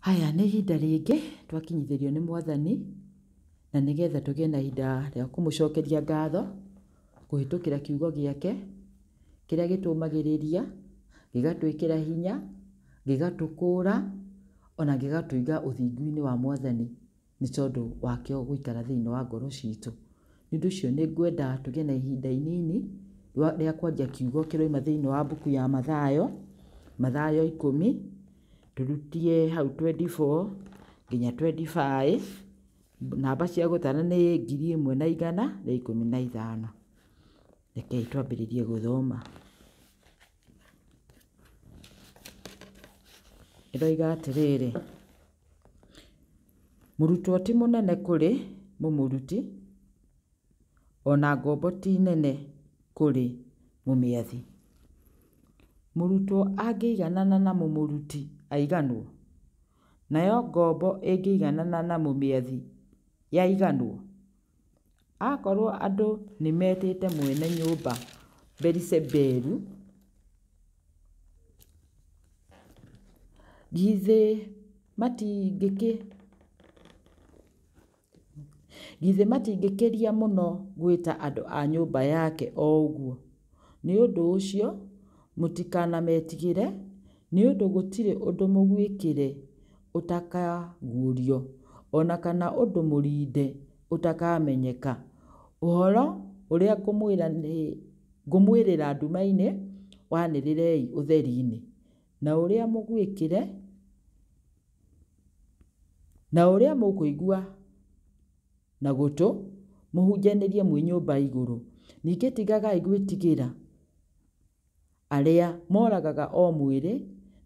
haya nä ihinda rä rio nä mwathani na nä getha tå gä na ihinda rä a kå må cokeria ngatho kå hä tå kä ra kiugo gä ake kä rä a gä tå magä rä ria gä gatwä kä ra hinya gä gatå kå ra ona gä gatå iga å thingu-inä wa mwathani nä tondå wa gå ikara thä inä wa ngoro citå nä å ndå cio nä ngwenda tå gä na ihinda inini rä a kwaria kiugo kä roima thä inä wa mbuku ya mathayo mathayo ikå mi turutie hau 24 nginya 25 namba cia gutana ni ngiri imwe na igana na ikumi na ithano rekei twambĩrĩrie gũthoma ĩroiga atĩrĩrĩ mũrutwo ti mũnene kũrĩ mũmũruti ona ngombo ti nene kũrĩ mũmĩathi mũrutwo angĩiganana na mũmũruti aiganwo nayo ngombo ĩngĩiganana na mũmĩathi yaiganwo akorwo andũ nĩmetĩte mwene nyũmba Belisebelu githĩ matingĩkĩ githĩ matingĩkĩria mũno gwĩta andũ a nyũmba yake o ũguo nĩ ũndũ ũcio mũtikanametigĩre nĩũndũ gũtirĩ ũndũ mũgwĩkĩre ũtakaguũrio, ona kana ũndũ mũrinde ũtakamenyeka. Ũhoro ũrĩa ngũmwĩra nĩ ngũmwĩrĩra nduma-inĩ, wanĩrĩrei ũtheri-inĩ, na ũrĩa mũgwĩkĩre na ũrĩa mũkũigua na gũtũ, mũhunjanĩrie mwĩ nyũmba igũrũ. Ningĩ tigagai gwĩtigĩra arĩa moragaga o mwĩrĩ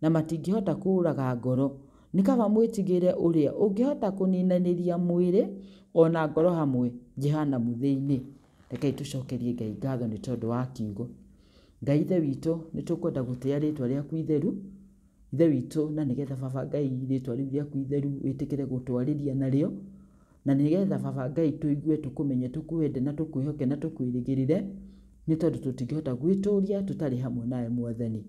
na matingĩhota kũũraga ngoro nĩ kaba mwĩtigĩre ũrĩa ũngĩhota kũninanĩria mwĩrĩ ona ngoro hamwe Jehanamu thĩinĩ. Rekei tũcokerie Ngai ngatho nĩ tondũ wa kiugo. Ngai Ithe witũ nĩ tũkwenda gũtĩĩa rĩĩtwa rĩaku itheru, Ithe witũ na nĩgetha Baba Ngai rĩĩtwa rĩu rĩaku itheru wĩtĩkĩre gũtwarĩria narĩo, na nĩgetha Baba Ngai tũigue, tũkũmenye, tũkwende na tũkwĩhoke na tũkwĩrĩgĩrĩre nĩ tondũ tũtingĩhota gwĩtũũria tũtarĩ hamwe nawe Mwathani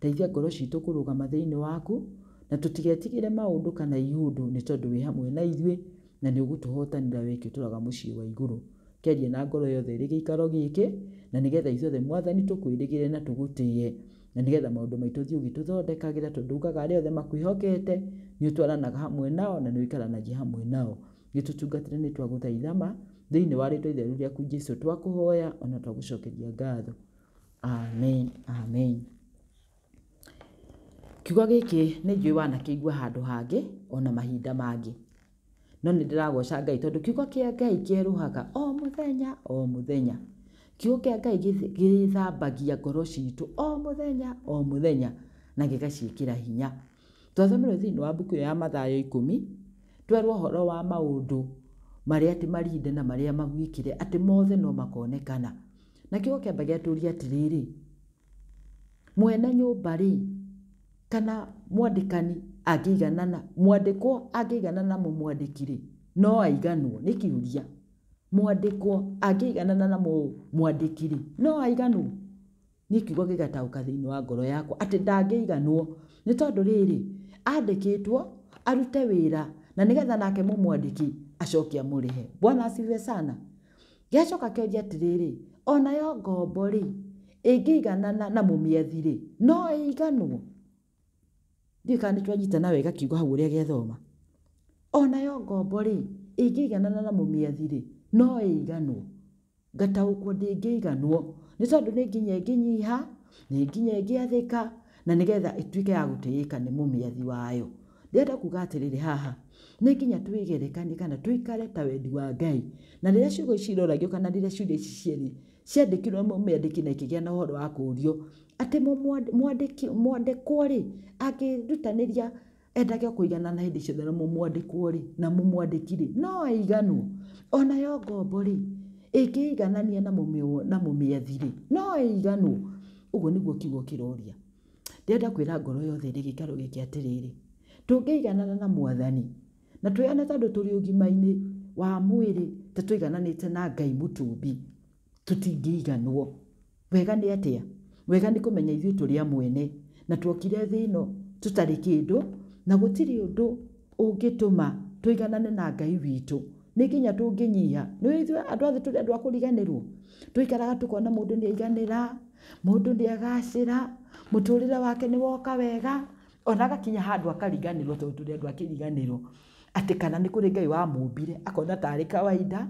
teithia ngoro citå kå rå gama thä inä waku na tå tigetigä maå kana ihundå nä tondå wä hamwe na ithuä na nä å gå tå hotanä wä wa igå keria na ngoro yothe ä rä gä ikaro gä kä na nä getha ithuothe mwathani tå kwä rä gä re na tå gå tä ye na nä getha maå ndå maitå thiä å gä tå thondekagä ra tondå ugaga arä othe makwä hokete nä å twaranaga hamwe nao na nä å ikaranagia hamwe nao gä tå tungatä re nä twagå thaithama thä inä wa rä twa itheru rĩaku jesu twakå hoya ona twagå cokeria ngatho amen amen kiugo gĩkĩ nĩ njũĩ wanakĩigua handũ hangĩ ona mahinda mangĩ no nĩ ndĩragoca ngai tondũ kiugo kĩa ngai kĩerũhaga o mũthenya o mũthenya kiugo kĩa ngai gĩthambagia ngoro citũ o mũthenya o mũthenya na gĩgaciĩkĩra hinya twathomerwo thĩinĩ wa mbuku ya mathayo ikũmi twerwo horo wa maũndũ marĩa atĩ marinde na marĩa magwĩkĩre ati mothe no makonekana na kiugo kĩamba gĩatũria atĩrĩrĩ mwene nyũmba rĩ kana mwandĩkani angĩiganana mwandĩkwo angĩiganana na mũmwandĩki-rĩ no aiganwo nĩ kĩũria mwandĩkwo angĩiganana na mũmwandĩki-rĩ no aiganwo niĩ kiugo gĩgataũka thini wa ngoro yakwa atĩ ndangĩiganwo ni tondu riri andĩkĩtwo arute wira na nigetha nake mũmwandĩki acoke amũrĩhe bwana asifiwe sana gĩacoka kĩonje atĩrĩrĩ onayo ngombo-rĩ ĩngĩiganana na mũmĩethi-rĩ no ĩiganwo niä kaa nä twanyitanawe ä gakiugo hagu å rä a gethoma onayo ngombo rä ä ngä iganana na må mä athi rä no ä iganwo ngataå kwo ndä ngä iganwo nä tondå nä nginya ä ngä nyiha nä nginya ä ngä athä ka na nä getha ä tuä ke ya gå tä ä ka nä må mä athi wayo ndä renda kuga atä rä rä haha nä nginya twägerekanie kana twäkare ta wendi wa ngai na rä rä a ciugo ici iroragio kana rä rä a ciuria ici cierä ciandä kirwo mwandä ki na ikä gä a na å horo wa kå rio atä mwandäkwo rä angä rutanä ria endage kå igana na hä ciothe na må mwandäkwo rä na må mwandäki rä no aiganwo onayo ngombo rä ĩngĩ iganania na mũmĩethi rĩ no ĩiganwo ũguo nĩguo kiugo kĩroria ndĩrenda kwĩra ngoro yothe rĩ gĩikaro gĩkĩ atĩrĩrĩ tũngĩiganana na mwathani na twĩane tondũ tũrĩ ũgima-inĩ wa mwĩrĩ ta tũigananĩte na ngai mũtumbi tũtingĩiganwo wega nĩ atĩa wega nĩ kũmenya ithuĩ tũrĩ amwe ene na twokire thĩ ĩno tũtarĩ kĩndũ na gũtirĩ ũndũ ũngĩtũma tũiganane na ngai witũ nĩ nginya tũngĩnyia nĩũĩ ithuĩ andũ othe tũrĩ andũ a kũriganĩrwo tũikaraga tũkona mũndũ nĩ aiganĩra mũndũ nĩ agacĩra mũtũrĩre wake nĩ woka wega ona agakinya handũ akariganĩrwo tondũ tũrĩ andũ a kĩriganĩro atä kana kå rä ngai wa mũmbire akona tarĩ kawaida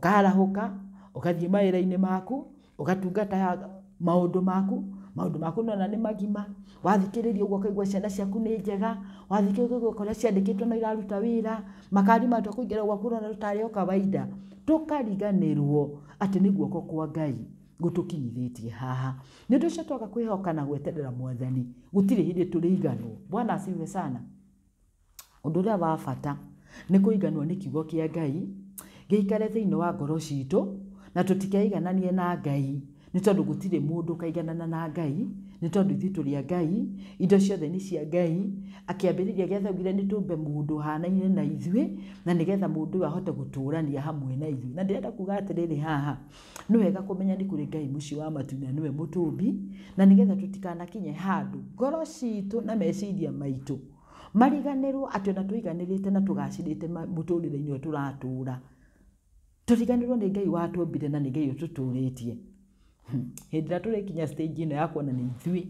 ka å gathiä ũgathiĩ ra-inä maku maå ndå maku ndå maku nona nä magima wathikĩrĩria ũguo ũkaigua ciana ciaku nä njega wathikĩrĩria ciandä kä two na iraruta ra makari matua kũingĩra gwaku ũrona tarĩ o kawaida rwo atä nä guoko kwa ngai tie haha nä ndå å twaga kwä hoka na gweterera mwathani gũtirĩ tå rä iganwo bwana asiwe sana rä a wa bata kå iganwo nä kiugo a ngai thä thĩinĩ wa ngoro citå na tikeigananie na ngai gå tirä må ndå kaiganana na ngai nä tondå ithuä tå rä a ngai indo ciothe nä cia ngai akäambä rä ria getha augire nä tåmbe må ndå hanaine na ithuä na nä getha må ndå å ahote gå tå rania hamwe na ithuä na ndärenda kuga atä rä rä haha nä wega kå menya nä kå rä ngai må ciä wa matuna nä we må tåmbi na nä getha tå tikanakinye handå ngoro citå na meciria maitå mariganärwo atä ona tåiganä te na tå gacä te må tå rä re-inä å tå ratå ra tå riganä rwo nä ngai watåmbire na nä ngai å tå tå rä tie hä ndä ä rä a tå rä kinya yakwo na nä ithuä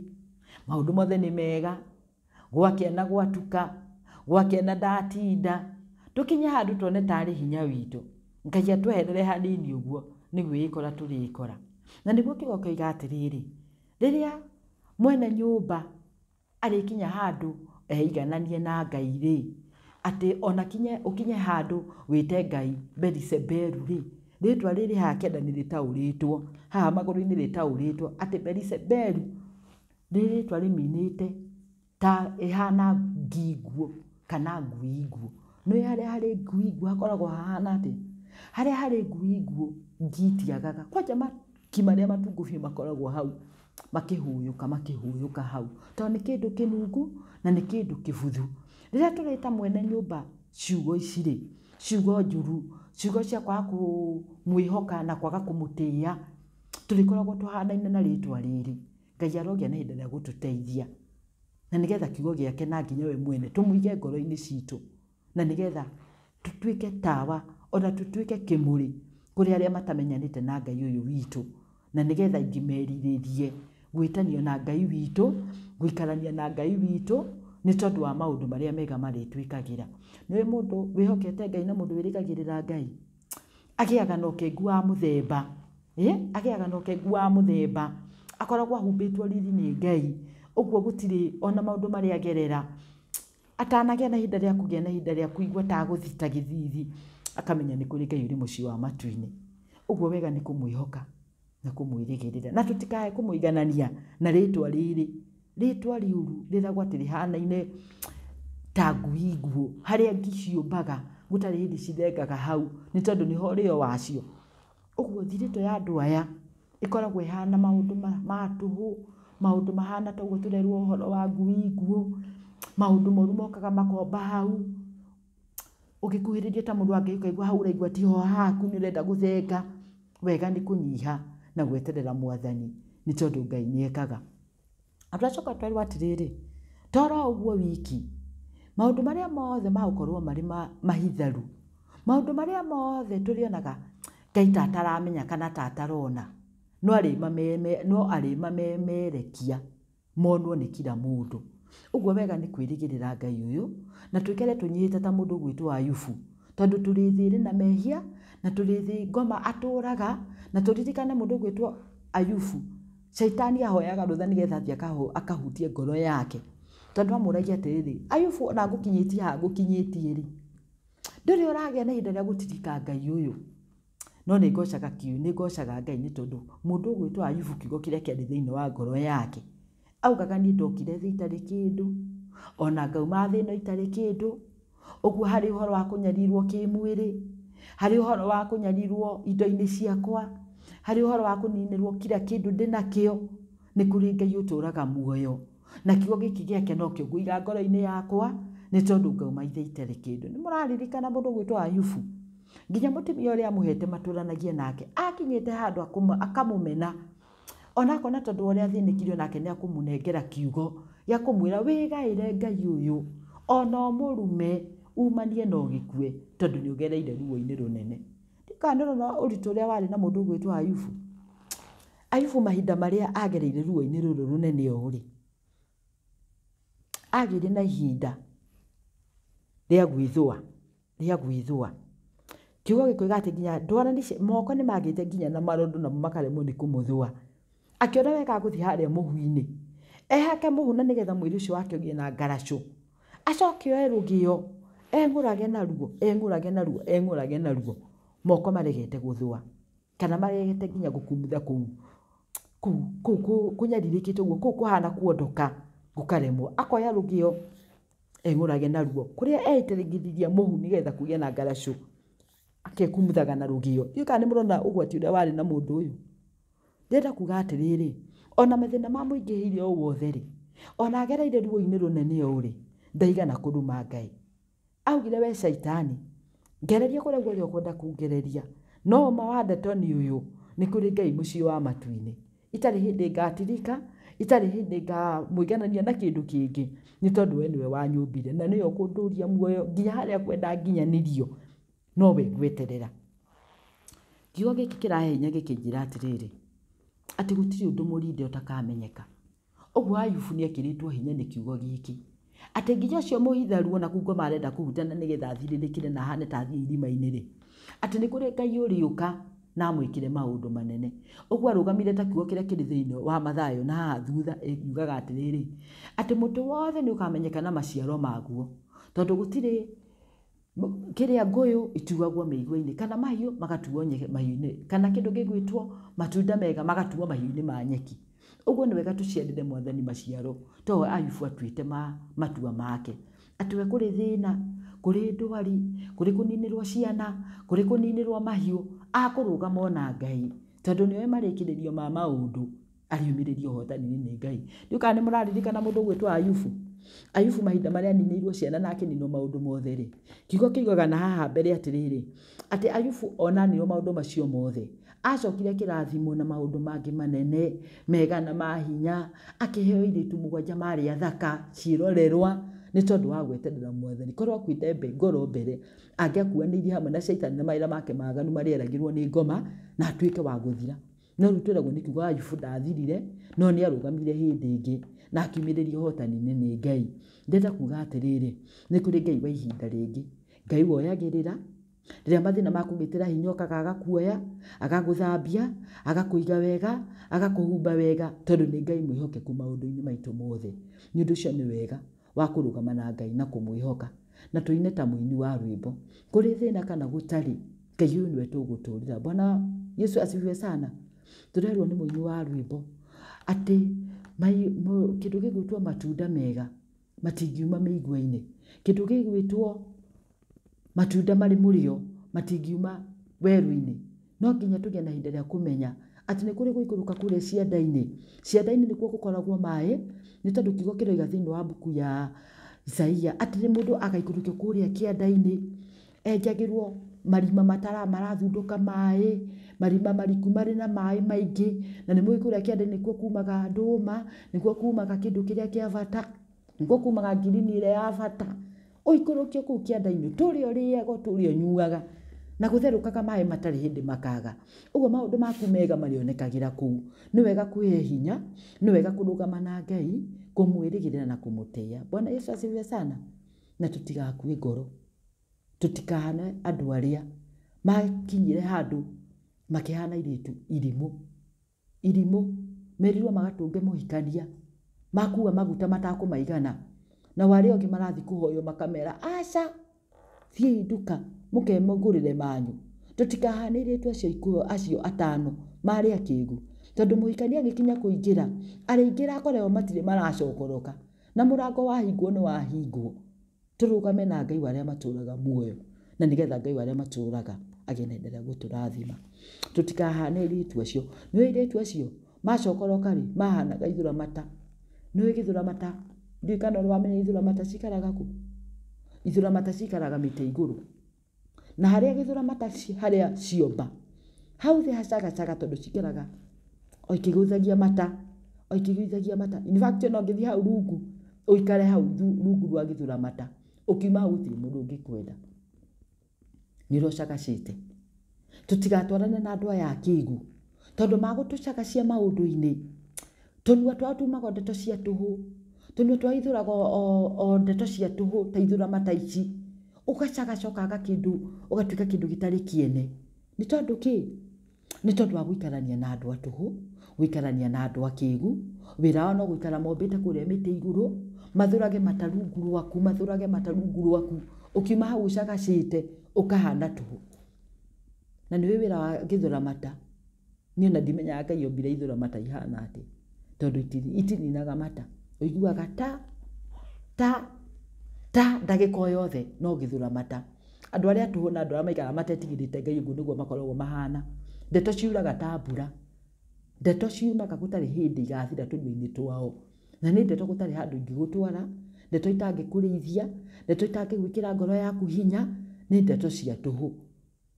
maå ndå mothe nä mega gwakena gwatuka gwakena ndatinda tå kinye handå tuone tarä hinya witå ngai atweherere hanini å guo nä gwä kora tå rä kora na nä guo kä gokio iga atä rä rä rä rä a mwene nyå mba arä kinya handå eigananie na ngai rä atä ona kinye å kinye handå wä te ngai bericeberu rä rä twa rä rä hakenda nä rä taå rä two ha haha hmm. magå-rå-inä rĩtaå rĩtwo atä bericeberu rä rĩtwa rĩminĩte ta ehana nginguo kana nguinguo no harä a harä nguinguo hakoragwo hahana atä harä a harä nguinguo ngitiagaga kwanja maki marä a matungu biå makoragwo hau makihuyuka makihuyuka hau tondå nä kä ndå kä nungu na nä kä ndå kä buthu rä rä a tå rä ta mwene nyumba mba ciugo ici rä ciugo njuru ciugo cia kwaga kå mwä na kwaga kå må tũtikoragwo tũhanaine na rĩtwa rĩrĩ ngai arogĩa na ihinda rĩa gũtũteithia na nĩgetha kiugo gĩake na nginya we mwene tumuige ngoro ini citũ na nĩgetha tutuike tawa ona tũtuĩke kĩmũrĩ kũrĩ arĩa matamenyanĩte na ngai ũyũ witũ na nĩgetha ingĩmerirĩrie gwĩtanio na ngai witũ gũikarania na ngai witũ nĩ tondũ wa maũndũ marĩa mega marĩtwĩkagĩra nĩũĩ mũndũ wĩhokete ngai na mũndũ wĩrĩgagĩrĩra ngai agĩaga na ũkengu wa mũthemba ageaga na ũkengu wa mũthemba akoragwo ahumbĩtwo riri nĩ ngai ũguo gũtirĩ ona maũndũ marĩa agerera atanagĩa na ihinda rĩa kũgĩa na ihinda rĩa kũigua ta gũthita gĩthithi akamenya nĩ kũrĩ ngai ũrĩ mũciĩ wa matu-inĩ ũguo wega nĩ kũmwĩhoka na kũmwĩrĩgĩrĩra na tũtikae kũmũiganania na rĩtwa rĩrĩ rĩtwa rĩũru rĩragwo atĩ hanaine ta ngui nguũ harĩa ngi ciũmbaga gũtarĩ hĩndĩ cithengaga hau nĩ tondũ nĩho ũrĩo wacio uguo thiritũ ya andũ aya ĩkoragwo ĩhana maũndũ ma tũhũ maũndũ mahana ta ũguo tũrerwo ũhoro wa ngui nguũ maũndũ moru mokaga makomba hau ũgĩkuhĩrĩria ta mũndũ angĩkaigua hau ũraigua tiho haku ni ũrenda gũthenga wega ni kũnyiha na gweterera mwathani nĩ tondũ ngai nĩ ekaga twacoka twerwo atĩrĩrĩ toro ũguo wiki maũndũ marĩa mothe magũkorwo marĩ mahitharu maũndũ marĩa mothe tũrĩonaga kaita ataramenya kana tatarona atarona no arimameme no arimamemerekia monwo nä kira må ndå å guo wega nä kwä rä gä rä ra ngai å yå na twä kere tå nyitä ta må ndå gwätwo ayubu tondå tå rä thä na mehia na tå rä thä ngoma atå raga na tå ririkane må ndå gwätwo ayubu caitani ahoyaga rå tha nä getha thiä akahutie ngoro yake tondå amå ragia atä rä ayubu ona ngå kinyä tie ha ngå kinyä tie rä ndå rä å ragä a na ihinda rä a gå tirika ngai å yå no nä hmm. ngocaga kiu nä ngocaga ngai nä tondå må ndå å gwä two ayubu kiugo kä rä a kä arä thä inä wa ngoro yake augaga niä ndokire thä itarä kä ndå ona ngauma thä no itarä kä ndå å guo harä å horo wa kå nyarirwo kä mwä rä harä å horo wa kå nyarirwo indo-inä ciakwa harä å horo wa kå ninärwo kira kä ndå ndä nakä o nä kå rä ngai å tå raga muoyo na kiugo gä kä gä ake no kä å ngå ngoro-inä yakwa nä tondå ngauma ithe itarä kä ndå nä må raririkana må ndå gwä two ayubu nginya mutimia uria amuhete maturanagie nake akinyite handu akamumena ona akona tondu uria athinikirio nake ni akumunengera kiugo gya kumwira wigaire ngai uyu ona murume umanie no gikue tondu ni ugereire ruo-ini runene ndikanirwo na uritu uria wari na mundu ugwitwo ayufu ayufu mahinda maria agereire ruo-ini ruru runene uri agire na ihinda rĩa gwĩthũa rĩa gwĩthũa kiugo gikuiga atä nginya ndwaranicie moko nä magä te nginya na marå namo makaremwo nä kå må thå a akĩona wega agå thiä harä a må hu-inä ehake må hu na nä getha mwä ũcio wake å gä na ngaracå acoke oe rå gä o engå rage naruo engå rage naruo engå rage naruo moko maregete gå thå a kana maregete nginya gå kumutha kå u kå nyarirä kä te guo kå u kå hana kuondoka gå karemwo akoya rå gä o engå rage naruo kå rä a eitä ngä thiria må hu nä getha kå gä na ngaracå agekumuthaga na rugio ndiå kana nä må rona å gwati å rä a warä na må ndå å yå ndärenda kuga atä rä rä ona mathä na ma må ingä hä ire o wothe rä ona agereire ruo-inä rå o rä ndaigana kå ruma ngai augire we caitani ngereria kå ragwo rä a å kwenda kångereria no ma wa ndetoni å yå nä kå rä ngai må ciä wa matu-inä itarä hä ndä ngatirika itarä hä ndä ngamå na kä ndå kä ngä nä tondå we nä we wanyå mbire na nä yo kå ndå ria muoyo nginya harä a kwenda nginyanirio no we gweterera kiugo gä kä kä rahe hinya gä kä njä ra atä rä rä atä takamenyeka å guo ayubu hinya nä kiugo giki ati atä cio må hitharu ona kungo marenda kå hutana nä getha thirä rä kä na hane ta thiä irima-inä rä atä nä kå ngai uri uka na mwikire maundu manene å guo ta kiugo kä rä a wa mathayo na haha thutha e, yugaga atiriri ati mutu wothe ni ukamenyeka na maciaro maguo tondu gutiri kiria nguyu ituagwo miigua-ini kana mahiu magatuo mahiu-ini kana kindu gigwitwo matunda mega magatuo mahiu-ini ma nyeki uguo ni wega tuciarire mwathani maciaro to ayubu atuite ma matua make atue kuri thina kuri ndwari kuri kuninirwo ciana kuri kuninirwo mahiu akuruga mona ngai tondu nioe marikiririo ma maundu ariumiririo hotani-ini ni ngai ndiukana ni muraririkana mundu ugwitwo ayubu ayubu mahinda marĩa ninĩirwo ciana nake ninwo maũndũ mothe rĩ kiugo kĩigaga na haha mbere atĩrĩrĩ atĩ ayubu ona nĩo maũndũ macio mothe acokire kĩrathimo na maũndũ mangĩ manene mega na ma hinya akĩheo airĩtu mũgwanja marĩ athaka ciĩrorerwa nĩ tondũ wa gweterera mwathani korwo akuĩte mbe ngoro mbere angĩakuanĩirie hamwe na shaitani na mawĩra make maganu marĩa nĩ ngoma na atuĩke wa gũthira no rĩu twĩragwo nĩ kiugo ayubu ndathirire no nĩ arũgamire hĩndĩ ĩngĩ na akimiriria ũhootani-inĩ nĩ ngai ndĩrenda kuga atĩrĩrĩ nĩ kũrĩ ngai wa ihinda rĩngĩ ngai woyagĩrĩra rĩrĩa mathĩna makũgĩtĩra hinya ũkaga agakuoya agagũthambia agakũiga wega agakũhumba wega tondũ nĩ ngai mwĩhokeku maũndũ-inĩ maitũ mothe nĩ ũndũ ũcio nĩ wega wa kũrũgama na ngai na kũmwĩhoka na tũine ta mũini wa rwĩmbo kũrĩ thĩna kana gũtarĩ ngai ũyũ nĩwe tũgũtũũrĩra bwana yesu asifiwe sana tũrerwo nĩ mũini wa rwĩmbo atĩ kĩndũ gĩgwĩtwo matunda mega matingiuma mĩigua-inĩ kĩndũ gĩgwĩtwo matunda marĩ mũrĩo matingiuma werũ-inĩ no nginya tũgĩe na ihinda rĩa kũmenya atĩ nĩ kũrĩ gũikũrũka kũrĩa cianda-inĩ cianda-inĩ nĩkuo gũkoragwo maaĩ nĩ tondũ kiugo kĩroiga thĩinĩ wa mbuku ya Isaia atĩrĩ mũndũ agaikũrũkio kũrĩa kĩanda-inĩ enjagĩrwo marima matara marathundũka maaĩ marima mariku mari na maä maingä na nä må kå rä a kĩanda nĩkuo kumaga ndũma nĩkuo kumaga kĩndũ kĩrĩa kĩa bata nĩkuo kumaga ngirini ĩrĩa ya bata ũikũrũkio kũu kĩanda-inĩ tũrĩa ũrĩaga tũrĩa ũnyuaga na gũtherũkaga maĩ matarĩ hĩndĩ makaga ũguo maũndũ maku mega marĩonekagĩra kũu nĩ wega kwĩhe hinya nĩ wega kũrũgama na ngai kũmwĩrĩgĩrĩra na kũmũtĩĩa bwana yesu asifiwe sana na tũtigakue ngoro tũtikahane andũ arĩa makinyire handũ makihana iritu irimo irimo merirwo magatunge muhikania makuwa maguta matakumaigana na waria ongi marathi kuhoyo makamera aca thiä nduka mukemagurire manyu tutikahaniritu acio ikuo acio atano mari akigu tondu muhikania gikinya kuingira araingira akoreo matire maracokoroka na murango wahingwo nä wahingwo tå rå game na ngai aria matå muoyo na nigetha ngai aria matå agä na endelea gå tå rathima tå tikahana acio nä å iritu acio macokorokarä mahanaga ithå mata nä å mata ndiå kana å wamenya ithå mata cikaraga ku ithura mata cikaraga mite iguru na harä a gä thå mata harä a ciomba hau thä hacagacaga tondå cikaraga oikiguthagia mata oikiguthagia mata in fact no ngä hau rungu å ikare hau rungu rwa githura mata ukima uti hau ngikwenda nä rä a å cagacä te tå tigatwarane na andå aya akä igu tondå magå tå cagacia maå ndå-inä tũnua twao tumaga ndeto cia tũhũ tũnua twao ithũraga o ndeto cia tũhũ ta ithũrama ta ici ũgacagacokaga kĩndũ ũgatuĩka kĩndũ gĩtarĩ kĩene nĩ tondũ kĩ nĩ tondũ wa gũikarania na andũ a tũhũ gũikarania na andũ a kĩĩgu wĩra wao no gũikara mombĩte kũrĩa mĩtĩ igũrũ mathũrage matarungu rwaku mathũrage matarungu rwaku ũkiuma hau ũcagacĩte ukahana tuhu na niwe wira wa githura mata niä na dimenya ngai yo ithå ithura mata ihana atä itini itininaga mata å iguaga ta ta ta ndagä ka no githura mata andu aria tuhu na andu arä a maikara matetigä rä ngai ngu guo makorogo guo makoragwo mahana ndeto ciuraga ta mbura ndeto ciumaga gũtarĩ hĩndĩ igathira tũnua-inĩ twao na nĩ ndeto gũtarĩ handũ ingĩgũtwara ndeto itangikurithia ndeto itangĩgwĩkĩra ngoro yaku hinya nä ndeto cia tå hå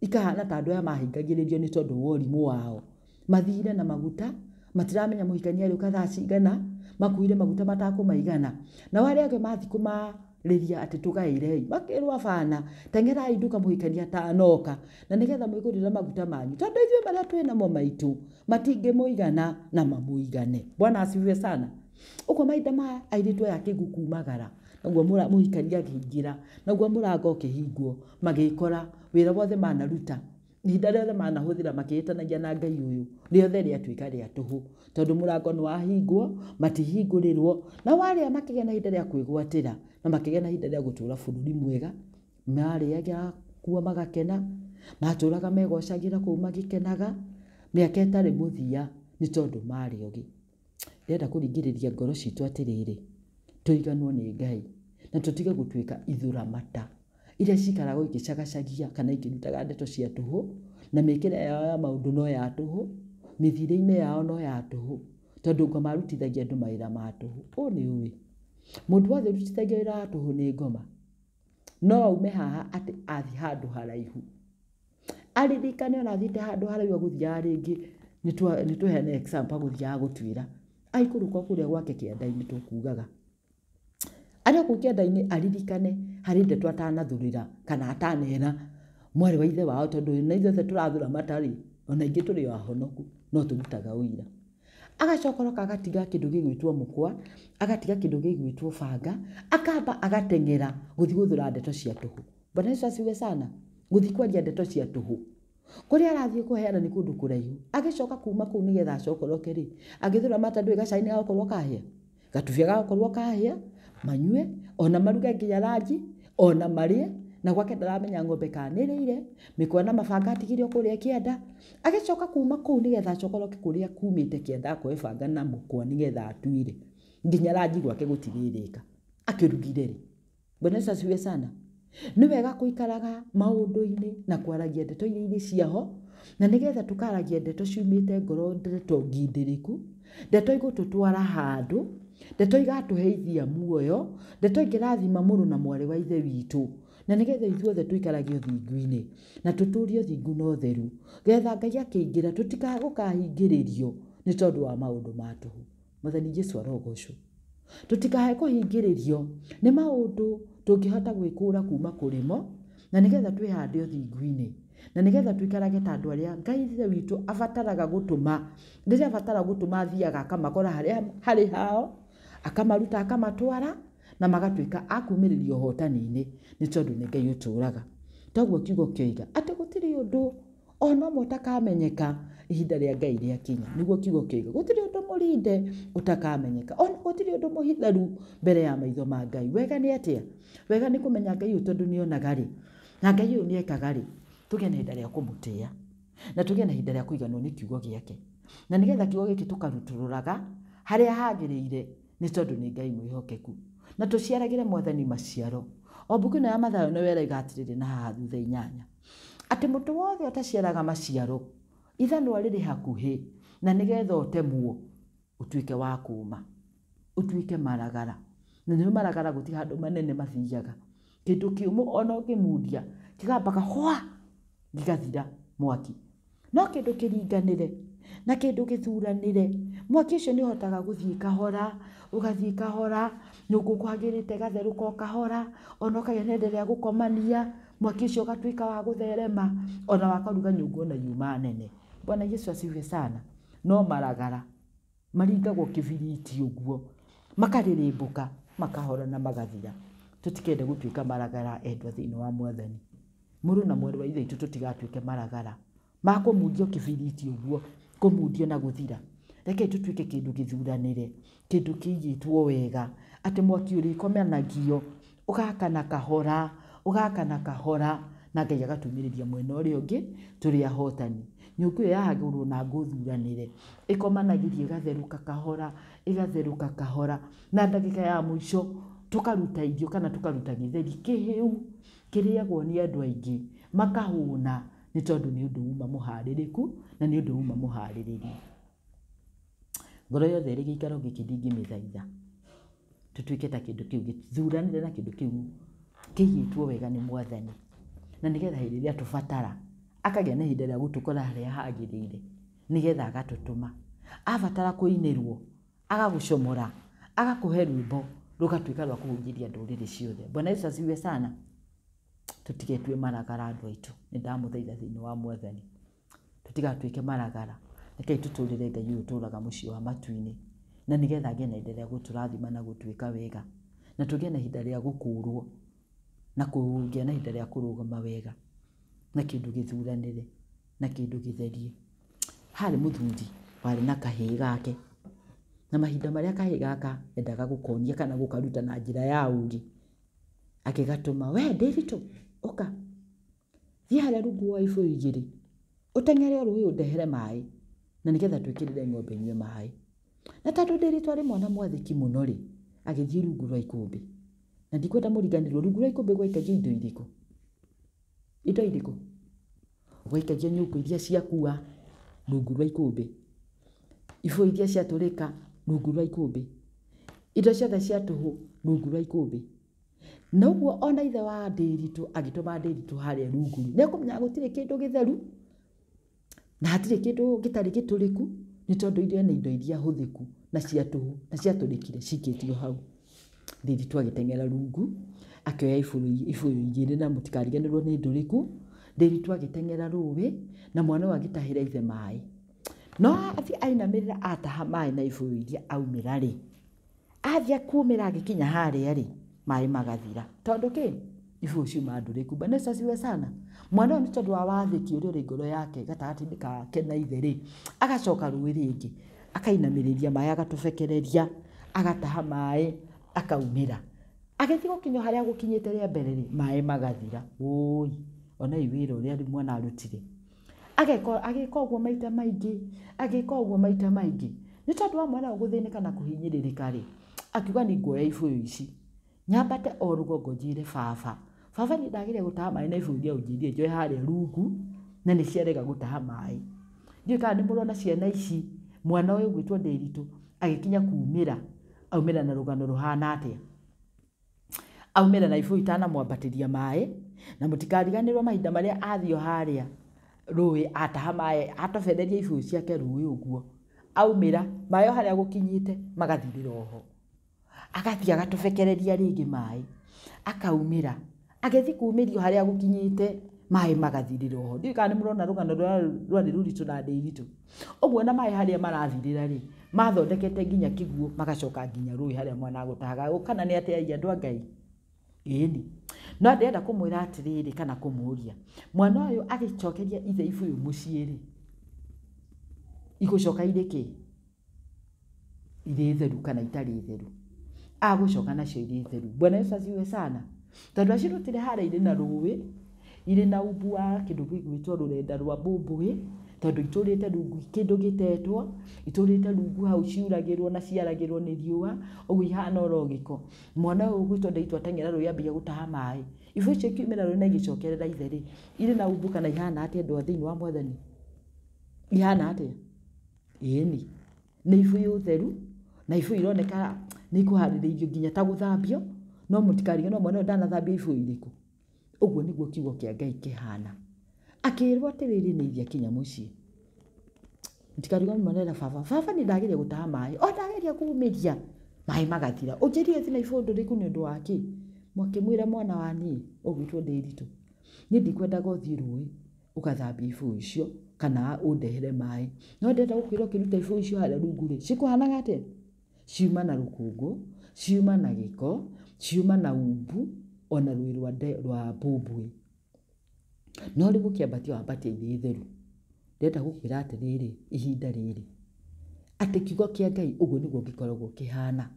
ikahana ta andå aya mahingagä rä rio nä tondå wa å wao mathire na maguta matiramenya muhikania rä å kathaa cigana makuire maguta matakå maigana nao arä age mathikå marĩria atä tå gaä makĩrwo bana teng'erai nduka muhikania tanoka na nä getha mwä rä maguta manyu tondå ithuä marä a twä namo maitå matingä mũigana na mamũigane bwana asifiwe sana å maitha ma airä tu aya kĩgu kumagara naguo muhikania akĩingĩra naguo mũrango ũkĩhingwo magĩkora wĩra wothe manaruta ihinda rĩothe manahũthĩra makĩhĩtanagia na ngai ũyũ rĩothe rĩatuĩka rĩa tũhũ tondũ mũrango nĩ wahingwo matihingũrĩrwo na warĩa makĩgĩa na ihinda rĩa kwĩgwatĩra na makĩgĩa na ihinda rĩa gũtũũra bũrũri mwega marĩaga kuo magakena matũũraga megocagĩra kũu magĩkenaga mĩaka ĩtarĩ mũthia nĩ tondũ marĩ ogĩ ndĩrenda kũringĩrĩria ngoro citũ atĩrĩrĩ tũiganwo nĩ ngai na tutige gutuika ithuramata iria cikaragwo igicagacagia kana ikirutaga ndeto cia tuhu na mĩkĩre yao ya maundu no ya tuhu mĩthiĩre-inĩ yao no ya tuhu tondu ngoma arutithagia andũ maira ma tũhũ o ni ũĩ mũndũ wothe ũrutithagia wĩra wa tũhũ nĩ ngoma no aume haha ati athi handu haraihu aririkane ona athiĩte handũ haraihu agũthiaga rĩngĩ nĩtũheane example agũthiaga gũtuĩra kwa kuria gwake kĩanda-inĩ tũkugaga arioku kĩanda-inĩ aririkane harĩ ndeto atanathurĩra kana atanera mwari wa ithe wao tondũ na ithuothe tũrathura matari ona ingĩ tũrĩ ahonoku no tũrutaga ũira agacokoroka agatiga kĩndũ gĩgwĩtwo mũkwa agatiga kĩndũ gĩgwĩtwo banga akamba agateng'era gũthi gũthura ndeto cia tuhu bwana yesu asiwe sana gũthi kwaria ndeto cia tũhũ kũrĩa arathiĩ kũheana nĩ kũndũ kũraihu agĩcoka kuma kũu nĩgetha acokoroke rĩ agĩthura mata ndũĩ gacaini gagakorwo kahĩa gatubia gagakorwo kahĩa manyue ona maruge nginya ranji ona marie na gwake ndaramenya ng'ombe kanĩrĩire mĩkwa na mabanga atigire kũrĩa kĩenda agĩcoka kuma kũu nĩgetha acokoroke kũrĩa kumĩte kienda akoe banga na mũkwa nĩgetha atuire nginya ranji gwake gũtirĩrĩka akirugire rĩ bonesa siwe sana nĩ wega kuikaraga maũndũ-inĩ na kwaragia ndeto iria irĩ ciaho na nĩgetha tũkaragia ndeto ciumĩte ngoro ndeto ngindiriku ndeto igututwara handu ndeto igatũhe ithia muoyo ndeto ingĩrathima mũrũ na mwarĩ wa ithe witũ na nĩgetha ithuothe tũikarage ũthingu-inĩ na tũtũrie ũthingu na theru getha ngai akĩingĩra tũtigagũkahingĩrĩrio nĩ tondũ wa maũndũ ma tũhũ mwathani jesũ arogocwo tũtikae kũhingĩrĩrio nĩ maũndũ tũngĩhota gwĩkũũra kuuma kũrĩ mo na nĩgetha twĩhande ũthingu-inĩ na nĩgetha tũikarage ta andũ arĩa ngai ithe witũ abataraga gũtũma rĩrĩa abatara gũtũma athiaga akamakora harĩa harĩ hao akamaruta akamatwara na magatuika akumiriria hotani-ini ni tondu ni ngai uturaga toguo kiugo kioiga ati gutiri undu ona mwe utakamenyeka ihinda ria ngai ria kinya niguo kiugo kiiga gutiri undu murinde utakamenyeka ona gutiri undu muhitharu mbere ya maitho ma ngai wega ni atia wega ni kumenya ngai tondu ni onaga ri na ngai uyu ni ekaga ri tugie na ihinda ria kumutia na tugie na ihinda ria kuiganwo ni kiugo giake na nigetha kiugo giki tukarutururaga haria hagiriire nä tondå nä ngai mwä na tå ciaragä re mwathani maciaro o mbuku ä ya mathayo nä wera igatä na haha thutha inyanya atä må tå wothe ũtaciaraga maciaro ithanwa rä rä hakuhä na nä getha ũtemwo ũtuĩke wa kũũma ũtuĩke maragara na nä maragara gå tirä handå manene mathiaga kä ndå kä å ona å ngä mundia kä gambaga hwa gĩgathira mwaki no kä ndå kä ringanä re na kä ndå gä thuranä re mwaki ucio nĩ ũhotaga gũthiĩ kahora ũgathiĩ kahora nyũngũ kwagĩrĩte gatherũka kahora ona ũkagĩa na hĩndĩ ĩrĩa gũkomania mwaki ũcio ũgatuĩka wa gũtherema ona wakaruga nyũngũ ona yuma nene bwana yesu asifiwe sana no maragara maringagwo kĩbiriti ũguo makarĩrĩmbũka makahora na magathira tũtikende gũtuĩka maragara endwa thĩinĩ wa mwathani mũrũ na mwerũ wa ithe itũ tũtigatuĩke maragara makũmundio kĩbiriti ũguo kũmundio na gũthira reke tutuike kindu githuranire kindu kiigitwo wega ati mwaki å gakana kahora gakana kahora na ngai ria mwena uria ungi turi ahotani nyũngũ ĩyo yahagũrwo na ngũthuranĩre ĩkomanagĩria ĩgatherũka kahora ĩgatherũka kahora na ndagĩka ya tå karuta irio kana rä agwo kĩhĩu andå aingä makahå na nä tondå nä å ndå uma ku na nĩ ũndũ uma mũharĩrĩrie ngoro yothe ĩrĩ gĩikaro gĩkĩ ndingĩmĩthaitha tũtuĩke ta kĩndũ kĩu gĩthuranĩre na kĩndũ kĩu kĩigĩtwo wega nĩ mwathani na nĩgetha hĩndĩ ĩrĩa tũbatara akagĩa na ihinda rĩa gũtũkora harĩa hagĩrĩire nĩgetha agatũtũma abatara kũinĩrwo agagũcomora agakũhe rwĩmbo rũgatuĩka rwa kũhunjĩria ndũrĩrĩ ciothe bwana yesu asiwe sana tũtigetue maragara andũ aitũ nĩ ndamũthaitha thĩinĩ wa mwathani tũtigatuĩke maragara reke tutũrĩre ngai ũyũ tũraga mũciĩ wa matu-inĩ na nĩgetha angĩenenderea gũtũrathima na gũtwĩka wega na tũgĩe na ihinda rĩa gũkũũrwo na kũgĩa na ihinda rĩa kũrũgama wega na kĩndũ gĩthuranĩre na kĩndũ gĩtherie. Harĩ mũthuri warĩ na kahĩĩ ake na mahinda marĩa kahĩĩ gaka endaga gũkonia kana gũkaruta na njĩra ya ũũgĩ, akĩgatũma, wee ndĩritũ, oka thiĩ harĩa rungu wa ibũyũ igĩrĩ, ũteng'ere rũĩ ũndehere maĩ na nigetha twikirire ng'ombe nyue maĩ na tondå ndä twari twarä mwana mwathäki må no rä rungu rwa ikumbi na ndikwenda må rungu rwa ikumbi gwaikagio indo irä kå indo irä kå gwaikagio nyå ngå iria ciakua rungu rwa ikumbi ibå iria ciatå rä rungu rwa ikåmbä indo ciothe cia tå rungu rwa ikåmbä noguo ona ithe wa ndiritu ritå ndiritu tå rungu nä kumenya menya kindu githeru na hatirä kä ndå tarä gä tå rä ku nä tondå iria nä indo iria hå thä ku na ciatå na ciatå rä kire cikä tio hau thithi twagä teng'era rungu akioya ibũyũ igĩrĩ na mũtikariganĩrwo nĩ ndũrĩku ndĩritũ agĩteng'era rũĩ na mwana ũyũ agĩtahĩra ithe maĩ no athi ainamĩrĩra ataha maä na ibåyå iria athia rĩ athiĩ kumĩra agĩkinya harĩa rĩ maä magathira tondũ kĩ ibu ciuma ndũrĩ ngumba nĩ caciwe sana mwana ũyũ nĩ tondũ wa wathĩki ũrĩa ũrĩ ngoro yake gatagatĩ gake na ithe rĩ agacoka rũĩ rĩngĩ akainamĩrĩria maĩ agatũbekereria agataha maĩ akaumĩra agĩthiĩ gũkinya harĩa gũkinyĩte rĩa mbere rĩ maĩ magathira ũi ona i wĩra ũrĩa mwana arutire agĩka ũguo maita maingĩ agĩka ũguo maita maingĩ nĩ tondũ wa mwana gũthĩnĩka na kũhinyĩrĩrĩka rĩ akiuga nĩ nguoya ibũyũ ici nyambate o rũgongo njĩre baba baba niä ndageria gå taha maä na ibundia unjithie njoe harä a rungu na nä ciarega gå taha maä ndiå kana nä må rona ciana ici mwana å yå gwä two ndä ritå agä kinya kumä ra aumä ra na rå gano rå hana atä a aumä ra na ibå itanamwambatä ria maä na må tikariganä rwo mahinda marä a athio harä a rũĩ ataha maĩ atobereria ibũyũ ciake rũĩ ũguo aumĩra maĩ o harĩa agũkinyĩte magathirĩra oho agathiĩ agatobekereria rĩngĩ maĩ akaumĩra agethi kumirio haria gukinyite mai magathirira ho ndiå kana nä må rona rå gano tuna ruritå na ndä iritå å guo na maä harä a marathirä rä mathondekete nginya kiguo magacoka nginya rui harä a mwana agå tahaga å kana nä atä aia andå a ngai ĩni no ndĩrenda kũmwĩra atĩrĩrĩ kana kũmũria mwana ũyũ agĩcokeria ithe ibũyũ mũciĩ-rĩ igũcoka irĩ kĩ irĩ theru kana itarĩ theru agũcoka nacio irĩ theru bwana yesu asiwe sana tondå mm. acio rå tirä hara irä na mm. rå irä na umbu wa kä ndå gä gwätwo rå renda rwa mbåmbåä tondå itå rä te rungu kä ndå gä tetwo itå rä te rungu hau ciuragä rwo na ciaragä rwo nä riåa å guo ihana oro gä ko mwana å yå gwä twonde itwatengera rå yambia gå taha maä ibå icio ikiumä na igä cokerera ithe irä na umbu kana ihana atä andå a thä wa mwathani ihana atä ĩni nä ibå yå theru na ibå ironeka nä ikå harä rä irio nginya ta gå thambio no mutikariganwo no mwana uyu ndanathambia ibu iriku uguo niguo kiugo kia ngai kihana akirwo atiriri nithia kinya mucii mutikariganwo mwanera baba baba ni ndageria gutaha mai o ndageria kumiria mai magathira unjirie thina ibundu riku ni undu wa ki mwakimwira mwana wani nii ugwitwo ndi iritu ni ndikwendaga uthii rui ugathambia ibu icio kana undehere mai no ndenda gukwira ukiruta ibu icio haria rungu ri cikuhanaga atia ciuma na rũkũngũ ciuma na gĩko ciuma na umbu ona rwä rwa, rwa bubwe no rä gå kä ambatio wambatie ithä theru ndenda gå ati ra atä ihinda rä rä atä kiugo kä a ngai å guo nä guo ngä koragwo kä hana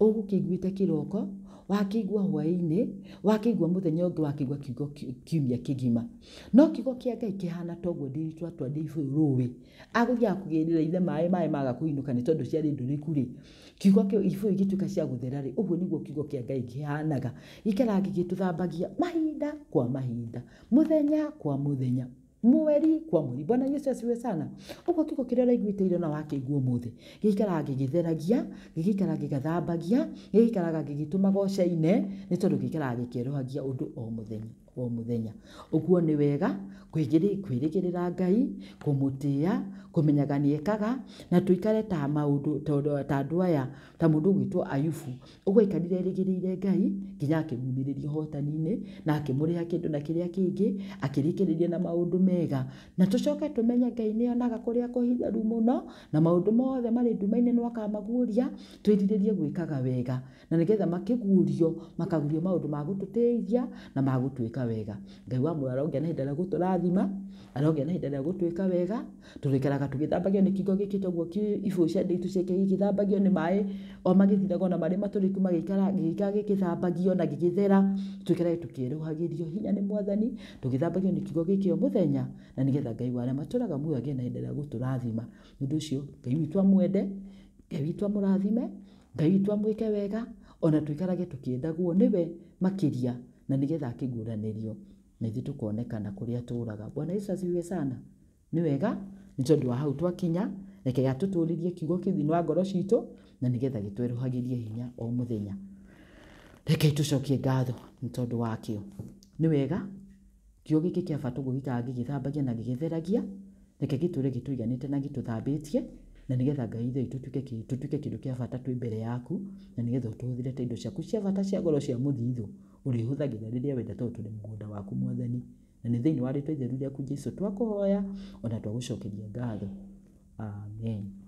å gå kä iguä te kä roko wakä igua hwainä wakä igua må thenya å ngä wakä igua kiumia kä gima no kiugo kä a ngai kä hana toguo ndä twa ndä rå wä agå thiaga kå ithe maä maä maga kå inå tondu ciari tondå ciarä ndå rä ku rä kiugo gĩbũyũ gĩtuĩka å guo nä guo kiugo a ngai gä tå thambagia mahinda kwa mahinda thenya kwa thenya mweri kwa mweri bwana yesu asiwe sana uko kiko kiria raiguite ira na wakeigua muthe giikaraga gigitheragia gigiikaraga gigathambagia gigiikaraga gigitumaga ũcaine nĩ tondũ giikaraga gĩkĩerohagia ũndũ o mũthenya o muthenya uguo ni wega kwirigirira ngai kumutia kumenyaga ni ekaga na tuikare ta maũndũ ta nduaya aya ta mũndũ ũgwĩtwo ayubu uguo ikadire rigirire ngai nginya akĩmumĩrĩria hotani inĩ na akĩmũrĩha kĩndũ na kiria kingi akĩrĩkĩrĩria na maũndũ mega na tũcoke tumenye ngai ni onaga kũrĩa kũhitharu rumuno na maũndũ mothe mari nduma-inĩ no akamaguũria twĩrirĩrie gwĩkaga wega na nigetha makigurio makagurio maundu magututeithia na magutweka wega ngai wa muoyo araongea na hinda ria guturathima araongea na hinda gutweka wega turikaraga tugithambagio ni kigo giki toguo ibũyũ cia nditũ ciake igĩthambagio ni mai o magĩthiraga ona marĩa matũriku magikara gĩgĩikara gikithambagio na gigithera tukira tũikarage tũkĩrũhagĩrio hinya ni mwathani tugithambagio ni kiugo gikio muthenya na nigetha ngai wa ara maturaga muoyo agĩe na ihinda rĩa ndu nĩ ngai witwa mwende ngai witũ amũrathime ngai twamwike wega ona tuikarage tukiendaguo niwe makiria na nigetha akiguuranirio na ithuĩ tũkonekana kũrĩa tũũraga bwana yesu asiwe sana ni wega nĩ tondũ wa hau twakinya reke gatũtũũrĩrie kiugo kĩu thĩinĩ wa ngoro ciitũ na nĩgetha gĩtwerũhagĩrie hinya o mũthenya reke tũcokie ngatho nĩ tondũ wakio ni wega kiugo giki kĩa bata ũguo gĩikaraga na gĩgĩtheragia reke giture gituiganite na gĩtũthambĩtie na nigetha ngai itutuke itu tutuike kindu kia bata twi mbere yaku na nigetha utuhuthire ta indo ciaku cia bata cia ngoro cia uri urihuthagira riria wenda to ni mugunda waku mwathani na nä thä wari wa rä twa itheru rä aku jesu ona twagå cokeria ngatho amen